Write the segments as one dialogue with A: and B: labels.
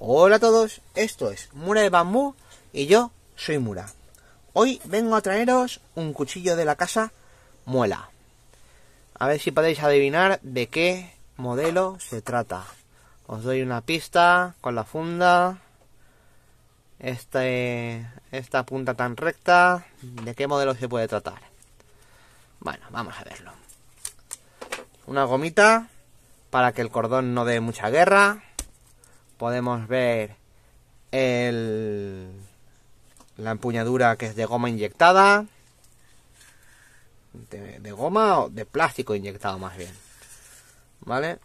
A: Hola a todos, esto es Mura de Bambú y yo soy Mura. Hoy vengo a traeros un cuchillo de la casa Muela. A ver si podéis adivinar de qué modelo se trata. Os doy una pista con la funda. Este, esta punta tan recta. ¿De qué modelo se puede tratar? Bueno, vamos a verlo. Una gomita para que el cordón no dé mucha guerra podemos ver el, la empuñadura que es de goma inyectada. De, goma o de plástico inyectado más bien. ¿Vale?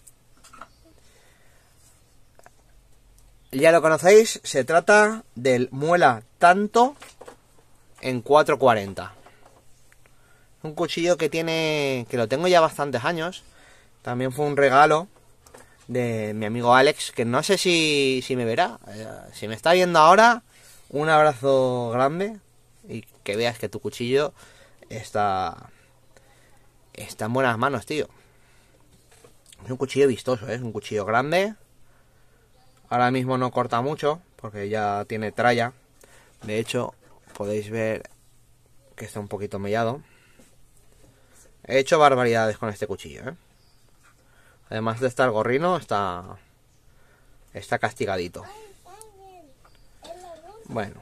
A: Ya lo conocéis, se trata del muela tanto en 440. Un cuchillo que tiene, que lo tengo ya bastantes años. También fue un regalo de mi amigo Alex, que no sé si, me verá. Eh, si me está viendo ahora, un abrazo grande y que veas que tu cuchillo está, está en buenas manos, tío. Es un cuchillo vistoso, ¿eh? es un cuchillo grande. Ahora mismo no corta mucho porque ya tiene tralla. De hecho, podéis ver que está un poquito mellado. He hecho barbaridades con este cuchillo, ¿eh? Además de estar gorrino, está, está castigadito. Bueno.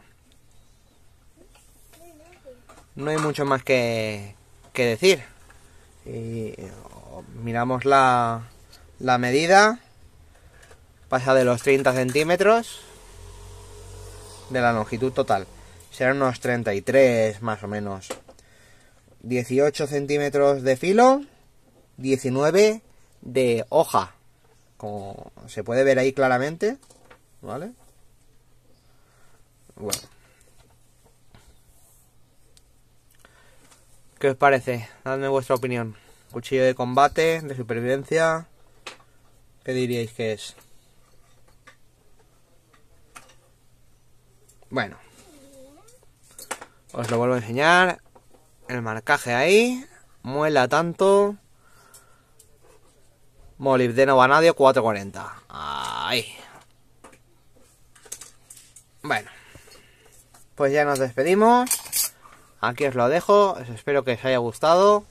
A: No hay mucho más que, decir. Oh, miramos la, la medida. Pasa de los 30 centímetros de la longitud total. Serán unos 33 más o menos. 18 centímetros de filo, 19 de hoja. Como se puede ver ahí claramente. ¿Vale? Bueno. ¿Qué os parece? Dadme vuestra opinión. Cuchillo de combate, de supervivencia. ¿Qué diríais que es? Bueno. Os lo vuelvo a enseñar. El marcaje ahí. Muela tanto. Molibdeno vanadio 440. Ahí. Bueno. Pues ya nos despedimos. Aquí os lo dejo. espero que os haya gustado.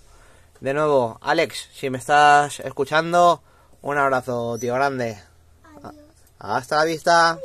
A: De nuevo, Alex, si me estás escuchando, un abrazo, tío grande. Adiós. Hasta la vista.